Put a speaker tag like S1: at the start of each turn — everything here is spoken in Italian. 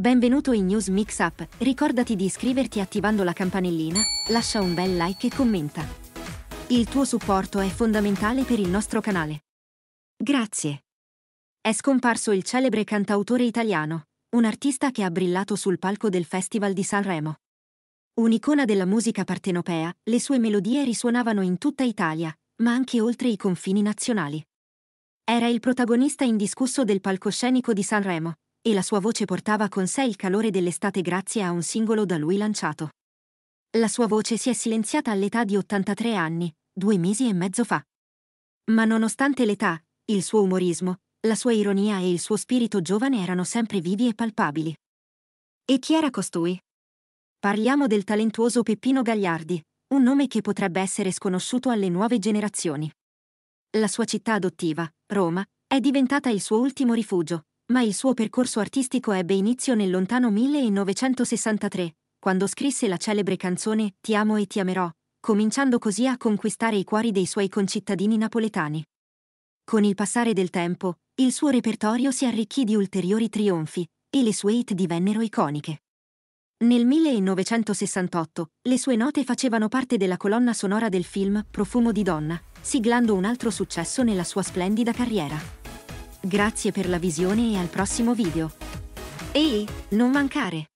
S1: Benvenuto in News Mix Up, ricordati di iscriverti attivando la campanellina, lascia un bel like e commenta. Il tuo supporto è fondamentale per il nostro canale. Grazie. È scomparso il celebre cantautore italiano, un artista che ha brillato sul palco del Festival di Sanremo. Un'icona della musica partenopea, le sue melodie risuonavano in tutta Italia, ma anche oltre i confini nazionali. Era il protagonista indiscusso del palcoscenico di Sanremo, e la sua voce portava con sé il calore dell'estate grazie a un singolo da lui lanciato. La sua voce si è silenziata all'età di 83 anni, due mesi e mezzo fa. Ma nonostante l'età, il suo umorismo, la sua ironia e il suo spirito giovane erano sempre vivi e palpabili. E chi era costui? Parliamo del talentuoso Peppino Gagliardi, un nome che potrebbe essere sconosciuto alle nuove generazioni. La sua città adottiva, Roma, è diventata il suo ultimo rifugio, ma il suo percorso artistico ebbe inizio nel lontano 1963, quando scrisse la celebre canzone Ti amo e ti amerò, cominciando così a conquistare i cuori dei suoi concittadini napoletani. Con il passare del tempo, il suo repertorio si arricchì di ulteriori trionfi, e le sue hit divennero iconiche. Nel 1968, le sue note facevano parte della colonna sonora del film Profumo di donna, siglando un altro successo nella sua splendida carriera. Grazie per la visione e al prossimo video. Ehi, non mancare!